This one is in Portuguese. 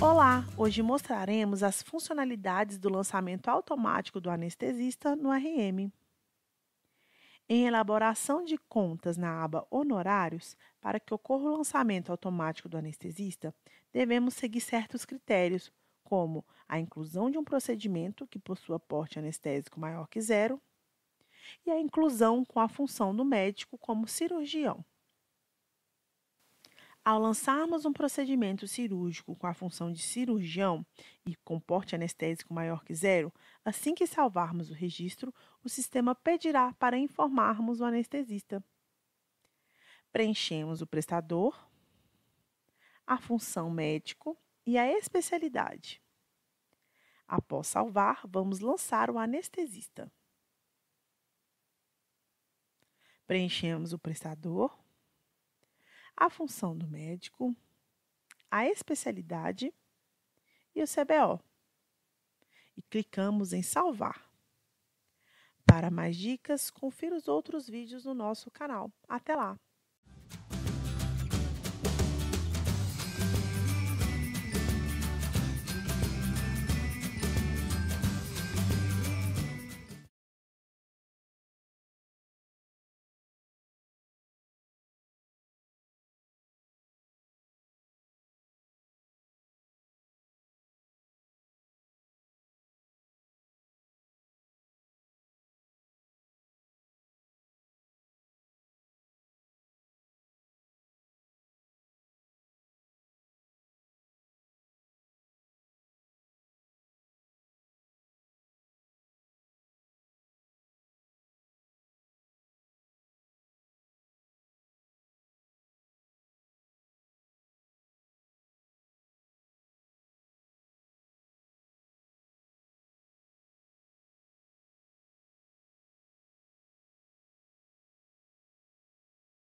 Olá! Hoje mostraremos as funcionalidades do lançamento automático do anestesista no RM. Em elaboração de contas na aba Honorários, para que ocorra o lançamento automático do anestesista, devemos seguir certos critérios, como a inclusão de um procedimento que possua porte anestésico maior que zero e a inclusão com a função do médico como cirurgião. Ao lançarmos um procedimento cirúrgico com a função de cirurgião e com porte anestésico maior que zero, assim que salvarmos o registro, o sistema pedirá para informarmos o anestesista. Preenchemos o prestador, a função médico e a especialidade. Após salvar, vamos lançar o anestesista. Preenchemos o prestador, a função do médico, a especialidade e o CBO. E clicamos em salvar. Para mais dicas, confira os outros vídeos no nosso canal. Até lá!